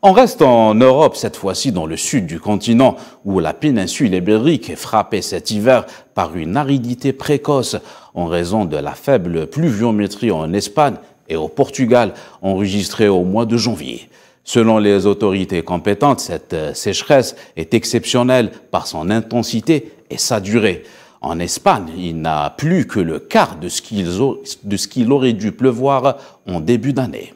On reste en Europe, cette fois-ci dans le sud du continent, où la péninsule ibérique est frappée cet hiver par une aridité précoce en raison de la faible pluviométrie en Espagne et au Portugal enregistrée au mois de janvier. Selon les autorités compétentes, cette euh, sécheresse est exceptionnelle par son intensité et sa durée. En Espagne, il n'a plus que le quart de ce qu'il aurait dû pleuvoir en début d'année.